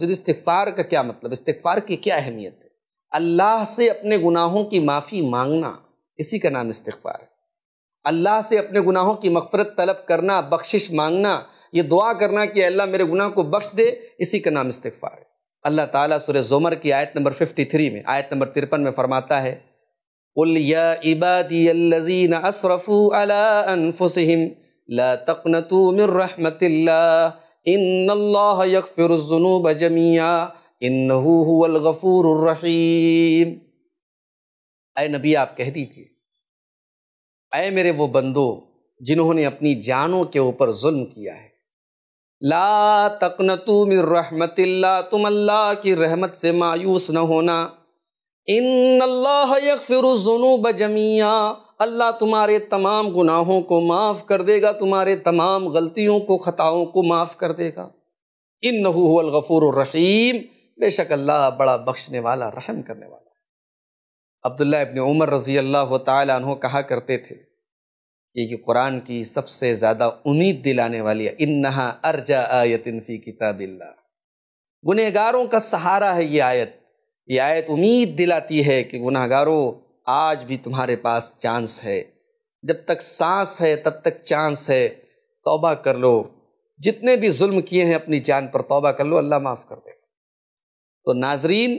जो तो इस्तफार का क्या मतलब इस्तफार की क्या अहमियत है अल्लाह से अपने गुनाहों की माफ़ी मांगना इसी का नाम इस्तफार है अल्लाह से अपने गुनाहों की मफरत तलब करना बख्शिश मांगना ये दुआ करना कि अल्लाह मेरे गुनाह को बख्श दे इसी का नाम इस्तफार है अल्लाह ताला सुर जोमर की आयत नंबर फिफ्टी थ्री में आयत नंबर तिरपन में फरमाता है عبادي الذين इबादीन على अला لا تقنطوا من मिर الله इन्नल्लाह जमिया इन्नहूलगफ़ूररहीम अय नबी आप कह दीजिए अय मेरे वो बंदो जिन्होंने अपनी जानों के ऊपर जुल्म किया है ला तकनतू मिर रहमतिल्ला तुम अल्लाह की रहमत से मायूस न होना इन अल्लाह यकफ़िर जनुब जमिया अल्लाह तुम्हारे तमाम गुनाहों को माफ़ कर देगा तुम्हारे तमाम गलतियों को ख़ताओं को माफ़ कर देगा इन नहूलगफ़ूर रहीम बेशक अल्लाह बड़ा बख्शने वाला रहम करने वाला है अब्दुल्ला इबन उमर रज़ी अल्लाह तहों कहा करते थे ये कि कुरान की सबसे ज़्यादा उम्मीद दिलाने वाली है इन नहा अर्जा आयतिन फ़ी किताबिल्ला गुनहगारों का सहारा है ये आयत ये आयत उम्मीद दिलाती है कि गुनाहगारों आज भी तुम्हारे पास चांस है जब तक सांस है तब तक चांस है तौबा कर लो जितने भी जुल्म किए हैं अपनी जान पर तौबा कर लो अल्लाह माफ़ कर देगा तो नाजरीन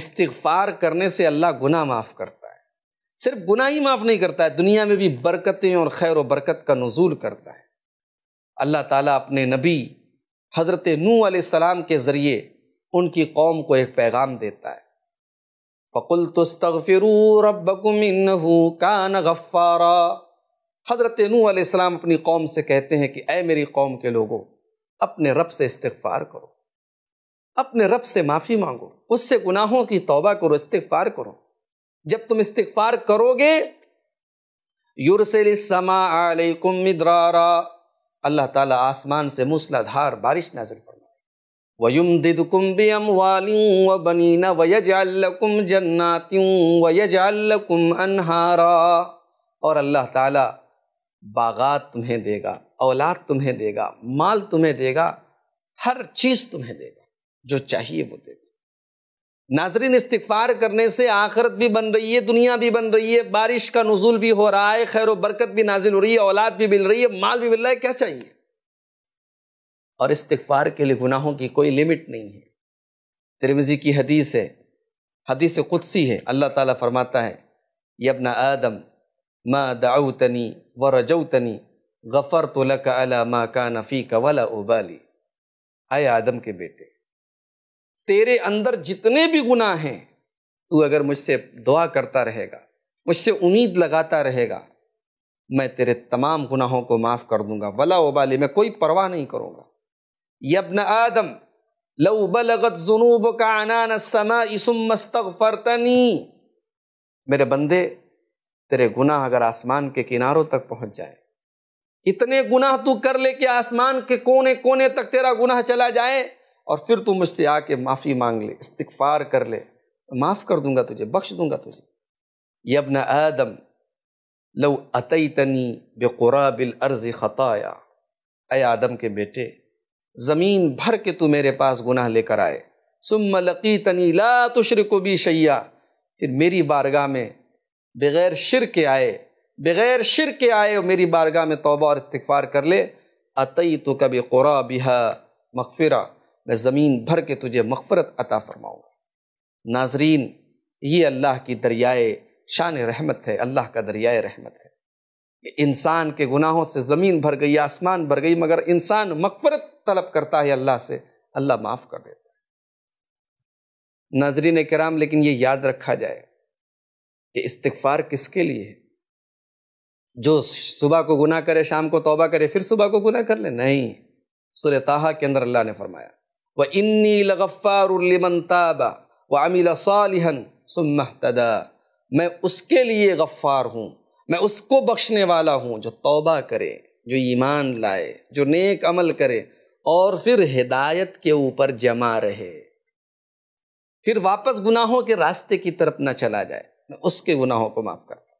इस्तफ़ार करने से अल्लाह गुनाह माफ़ करता है सिर्फ गुनाह ही माफ़ नहीं करता है दुनिया में भी बरकतें और खैर बरकत का नजूल करता है अल्लाह ताला अपने नबी हज़रत नू आसम के ज़रिए उनकी कौम को एक पैगाम देता है फ़कुल तस्तफ़िर रबकुमू कान गफ़ारा हज़रत नूसम अपनी कौम से कहते हैं कि अय मेरी कौम के लोगो अपने रब से इस्तफ़ार करो अपने रब से माफ़ी मांगो उससे गुनाहों की तोबा करो इस्तफ़ार करो जब तुम इस्तफ़ार करोगे युरसमा अलैकुम अल्लाह ताला आसमान से मूसलाधार बारिश नाजिल वयुमदिदुकुम बिअमवालिन व बनीन वयजअल और अल्लाह ताला बागात तुम्हें देगा औलाद तुम्हें देगा माल तुम्हें देगा हर चीज़ तुम्हें देगा जो चाहिए वो देगा नाजरीन इस्तफार करने से आखिरत भी बन रही है दुनिया भी बन रही है बारिश का नजूल भी हो रहा है खैर बरकत भी नाजिल हो रही है औलाद भी मिल रही है माल भी मिल रहा है क्या चाहिए और इस्तफार के लिए गुनाहों की कोई लिमिट नहीं है तिरमिजी की हदीस है हदीस कुदसी है अल्लाह ताला फरमाता है यबना आदम मा दाऊतनी व रजौतनी गफ़र तो लक अला मा का नफ़ी का उबाली आए आदम के बेटे तेरे अंदर जितने भी गुनाह हैं तू अगर मुझसे दुआ करता रहेगा मुझसे उम्मीद लगाता रहेगा मैं तेरे तमाम गुनाहों को माफ़ कर दूंगा वला उबाली मैं कोई परवाह नहीं करूंगा यबन आदम लव बलगत जुनूब का अनान समा इसमस्तफ़रतनी मेरे बंदे तेरे गुनाह अगर आसमान के किनारों तक पहुंच जाए इतने गुनाह तू कर ले कि आसमान के कोने कोने तक तेरा गुनाह चला जाए और फिर तू मुझसे आके माफ़ी मांग ले इस्तफार कर ले माफ़ कर दूंगा तुझे बख्श दूंगा तुझे यबन आदम लव अतई तनी बेकुरा बिल अर्ज खताया आदम के बेटे ज़मीन भर के तू मेरे पास गुनाह लेकर आए सुम लकी तनी ला तुशर को शैया फिर मेरी बारगाह में बग़ैर शिर के आए बग़ैर शिर के आए और मेरी बारगाह में तोबा और इस्तफ़ार कर ले अतई तो कभी क़ुरा बिहा मगफ़रा मैं ज़मीन भर के तुझे मगफ़रत अता फरमाऊँगा नाजरीन ये अल्लाह की दरियाए शान रहमत है अल्लाह का दरियाए रहमत है इंसान के गुनाहों से ज़मीन भर गई आसमान भर गई मगर इंसान मगफ़रत तलब करता है अल्लाह से अल्लाह माफ़ कर देता है नाजरीन कराम लेकिन ये याद रखा जाए कि इस्तफार किसके लिए है जो सुबह को गुनाह करे शाम को तौबा करे फिर सुबह को गुनाह कर ले नहीं सुर ताहा के अंदर अल्लाह ने फरमाया व इन्नी लगफ़ारमन ताबा व अमिल सालिहन सुमहतदा मैं उसके लिए गफ़ार हूँ मैं उसको बख्शने वाला हूँ जो तौबा करे जो ईमान लाए जो नेक अमल करे और फिर हिदायत के ऊपर जमा रहे फिर वापस गुनाहों के रास्ते की तरफ ना चला जाए मैं उसके गुनाहों को माफ करता